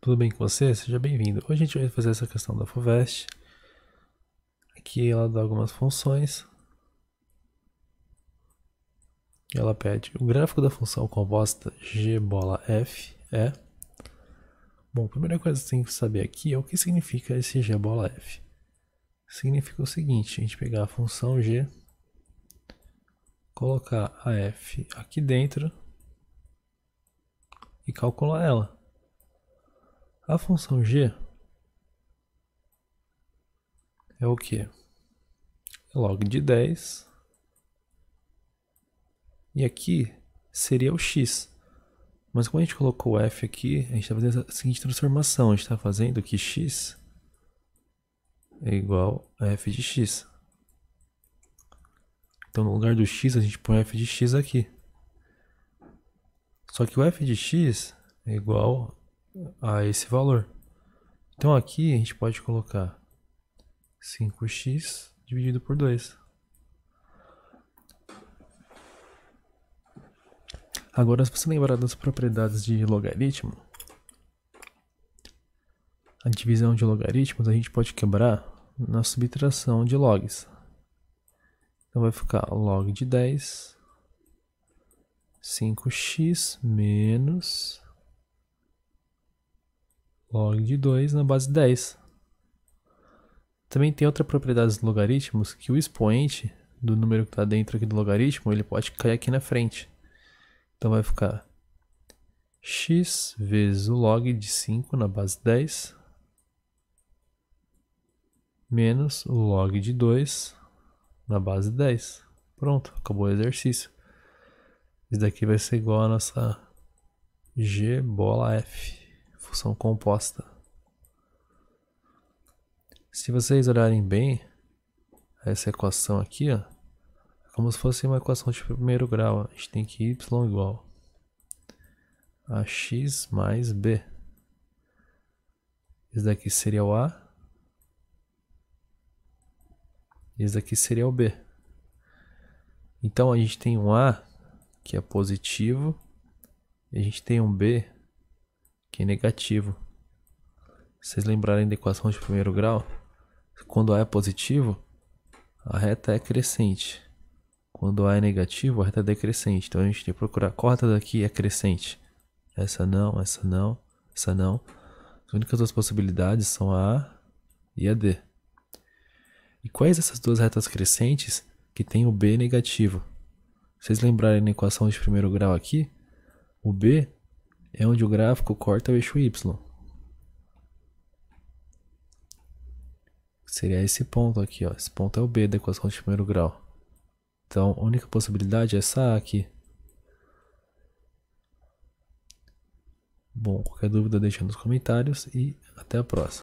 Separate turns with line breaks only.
Tudo bem com você? Seja bem-vindo. Hoje a gente vai fazer essa questão da FUVEST. Aqui ela dá algumas funções. Ela pede o gráfico da função composta g bola f é... Bom, a primeira coisa que você tem que saber aqui é o que significa esse g bola f. Significa o seguinte, a gente pegar a função g, colocar a f aqui dentro e calcular ela. A função g é o que? É log de 10. E aqui seria o x. Mas como a gente colocou o f aqui, a gente está fazendo a seguinte transformação. A gente está fazendo que x é igual a f de x. Então, no lugar do x, a gente põe f de x aqui. Só que o f de x é igual a esse valor. Então aqui a gente pode colocar 5x dividido por 2. Agora, se você lembrar das propriedades de logaritmo, a divisão de logaritmos a gente pode quebrar na subtração de logs. Então vai ficar log de 10, 5x menos log de 2 na base 10. Também tem outra propriedade dos logaritmos, que o expoente do número que está dentro aqui do logaritmo, ele pode cair aqui na frente. Então vai ficar x vezes o log de 5 na base 10, menos o log de 2 na base 10. Pronto, acabou o exercício. Isso daqui vai ser igual a nossa g bola f equação composta. Se vocês olharem bem essa equação aqui, ó, é como se fosse uma equação de primeiro grau. Ó. A gente tem que y igual a x mais b. Esse daqui seria o A. Esse daqui seria o B. Então a gente tem um A que é positivo, e a gente tem um B que é negativo. vocês lembrarem da equação de primeiro grau, quando A é positivo, a reta é crescente. Quando A é negativo, a reta é decrescente. Então a gente tem que procurar qual reta daqui é crescente. Essa não, essa não, essa não. As únicas duas possibilidades são a A e a D. E quais essas duas retas crescentes que tem o B negativo? Se vocês lembrarem na equação de primeiro grau aqui, o B é onde o gráfico corta o eixo Y. Seria esse ponto aqui, ó. Esse ponto é o B da equação de primeiro grau. Então, a única possibilidade é essa A aqui. Bom, qualquer dúvida deixa nos comentários e até a próxima.